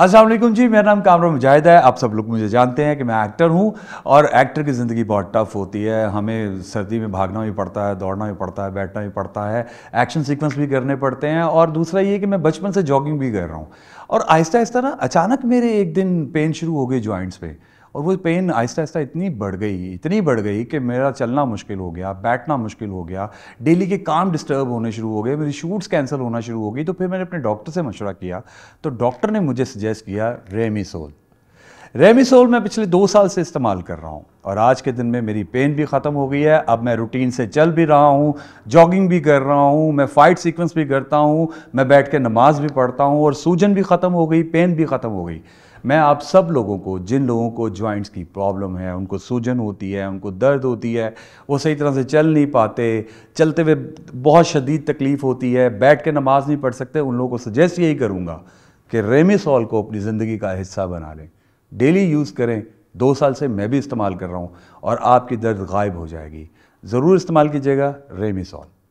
असलम जी मेरा नाम कामर मुजाहिद है आप सब लोग मुझे जानते हैं कि मैं एक्टर हूं और एक्टर की ज़िंदगी बहुत टफ होती है हमें सर्दी में भागना भी पड़ता है दौड़ना भी पड़ता है बैठना भी पड़ता है एक्शन सीक्वेंस भी करने पड़ते हैं और दूसरा ये कि मैं बचपन से जॉगिंग भी कर रहा हूँ और आहिस्ता आहिस्ता ना अचानक मेरे एक दिन पेन शुरू हो गई जॉइंट्स पे और वो पेन आहिस्ता आहिस्ता इतनी बढ़ गई इतनी बढ़ गई कि मेरा चलना मुश्किल हो गया बैठना मुश्किल हो गया डेली के काम डिस्टर्ब होने शुरू हो गए मेरी शूट्स कैंसिल होना शुरू हो गई तो फिर मैंने अपने डॉक्टर से मशवरा किया तो डॉक्टर ने मुझे सजेस्ट किया रेमिसोल रेमिसोल मैं पिछले दो साल से इस्तेमाल कर रहा हूँ और आज के दिन में मेरी पेन भी ख़त्म हो गई है अब मैं रूटीन से चल भी रहा हूँ जॉगिंग भी कर रहा हूँ मैं फ़ाइट सीक्वेंस भी करता हूँ मैं बैठ के नमाज भी पढ़ता हूँ और सूजन भी ख़त्म हो गई पेन भी ख़त्म हो गई मैं आप सब लोगों को जिन लोगों को जॉइंट्स की प्रॉब्लम है उनको सूजन होती है उनको दर्द होती है वो सही तरह से चल नहीं पाते चलते हुए बहुत शदीद तकलीफ़ होती है बैठ के नमाज नहीं पढ़ सकते उन लोगों को सजेस्ट यही करूँगा कि रेमिसॉल को अपनी ज़िंदगी का हिस्सा बना लें डेली यूज़ करें दो साल से मैं भी इस्तेमाल कर रहा हूँ और आपकी दर्द गायब हो जाएगी ज़रूर इस्तेमाल कीजिएगा रेमिसॉल